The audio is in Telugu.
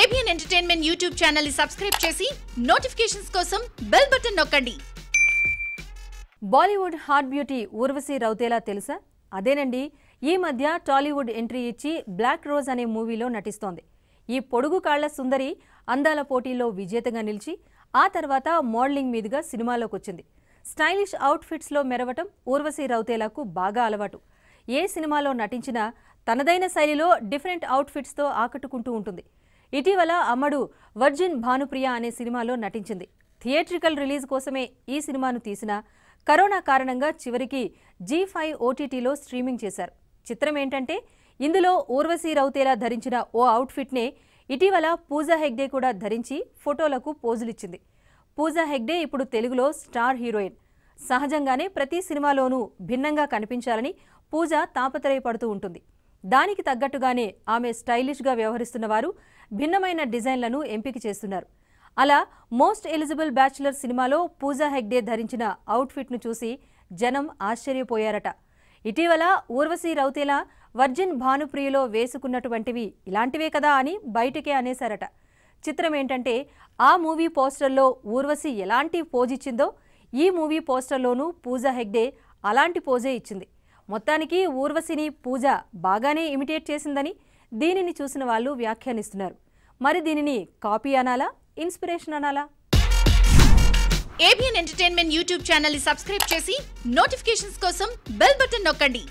ఏబిఎన్ ఎంటర్టైన్మెంట్ యూట్యూబ్ ఛానల్ ని సబ్స్క్రైబ్ చేసి నోటిఫికేషన్స్ కోసం బెల్ బటన్ నొక్కండి Bollywood hot beauty Urvashi Rautela తెలుసా అదేనండి ఈ మధ్య టాలీవుడ్ ఎంట్రీ ఇచ్చి బ్లాక్ రోజ్ అనే మూవీలో నటిస్తోంది ఈ పొడుగు కాళ్ల సుందరి అందాల పోటీలో విజేతగా నిలిచి ఆ తర్వాత మోడలింగ్ మీదుగా సినిమాలోకి వచ్చింది స్టైలిష్ అవుట్ఫిట్స్లో మెరవటం ఊర్వశి రౌతేలాకు బాగా అలవాటు ఏ సినిమాలో నటించినా తనదైన శైలిలో డిఫరెంట్ అవుట్ఫిట్స్తో ఆకట్టుకుంటూ ఉంటుంది ఇటీవల అమ్మడు వర్జిన్ భానుప్రియ అనే సినిమాలో నటించింది థియేట్రికల్ రిలీజ్ కోసమే ఈ సినిమాను తీసిన కరోనా కారణంగా చివరికి జీ ఫైవ్ ఓటీటీలో స్ట్రీమింగ్ చేశారు చిత్రం ఏంటంటే ఇందులో ఊర్వశీ రౌతేలా ధరించిన ఓ అవుట్ఫిట్నే ఇటీవల పూజా హెగ్డే కూడా ధరించి ఫోటోలకు పోజులిచ్చింది పూజా హెగ్డే ఇప్పుడు తెలుగులో స్టార్ హీరోయిన్ సహజంగానే ప్రతి సినిమాలోనూ భిన్నంగా కనిపించాలని పూజ తాపత్రయపడుతూ ఉంటుంది దానికి తగ్గట్టుగానే ఆమె స్టైలిష్గా వ్యవహరిస్తున్న వారు భిన్నమైన డిజైన్లను ఎంపిక చేస్తున్నారు అలా మోస్ట్ ఎలిజిబుల్ బ్యాచులర్ సినిమాలో పూజా హెగ్డే ధరించిన అవుట్ఫిట్ను చూసి జనం ఆశ్చర్యపోయారట ఇటీవల ఊర్వశి రౌతేలా వర్జిన్ భానుప్రియలో వేసుకున్నటువంటివి ఇలాంటివే కదా అని బయటకే అనేశారట చిత్రం ఏంటంటే ఆ మూవీ పోస్టర్లో ఊర్వశి ఎలాంటి పోజ్ ఇచ్చిందో ఈ మూవీ పోస్టర్లోనూ పూజా హెగ్డే అలాంటి పోజే ఇచ్చింది మొత్తానికి ఊర్వశిని పూజ బాగానే ఇమిటేట్ చేసిందని దీనిని చూసిన వాళ్ళు వ్యాఖ్యానిస్తున్నారు మరి దీనిని కాపీ అనాలా ఇన్స్పిరేషన్ అనాలా ఏబిఎన్ ఎంటర్టైన్మెంట్ యూట్యూబ్ ఛానల్ని సబ్స్క్రైబ్ చేసి నోటిఫికేషన్స్ కోసం బెల్ బటన్ నొక్కండి